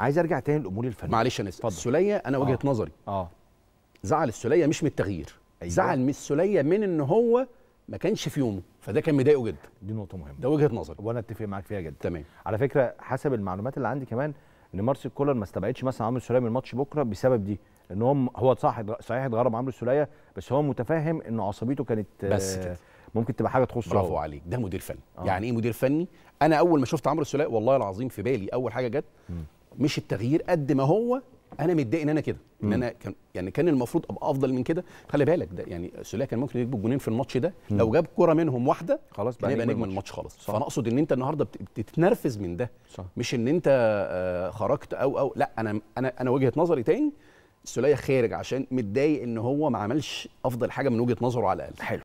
عايز ارجع تاني للامور الفنيه معلش انا اسف السوليه انا وجهه آه. نظري اه زعل السوليه مش من التغيير أيوة. زعل من السوليه من ان هو ما كانش في يومه فده كان مضايقه جدا دي نقطه مهمه ده وجهه نظري وانا اتفق معاك فيها جدا تمام على فكره حسب المعلومات اللي عندي كمان ان مارسي كولر ما استبعدش مثلا عمرو السوليه من الماتش بكره بسبب دي لان هو هو صح صحيح اتغرب عمرو السوليه بس هو متفاهم ان عصبيته كانت بس كده. ممكن تبقى حاجه تخصه برافو عليك ده مدير فني آه. يعني ايه مدير فني انا اول ما شفت عمرو السوليه والله العظيم في بالي اول حاجه جت مش التغيير قد ما هو انا متضايق ان انا كده ان انا كان يعني كان المفروض ابقى افضل من كده خلي بالك ده يعني سوليه كان ممكن يجيب جونين في الماتش ده لو جاب كره منهم واحده خلاص بقى يبقى نجم الماتش خلاص صح. فانا اقصد ان انت النهارده بتتنرفز من ده صح. مش ان انت آه، خرجت او او لا انا انا انا وجهه نظري تاني سوليه خارج عشان متضايق ان هو ما عملش افضل حاجه من وجهه نظره على الاقل حلو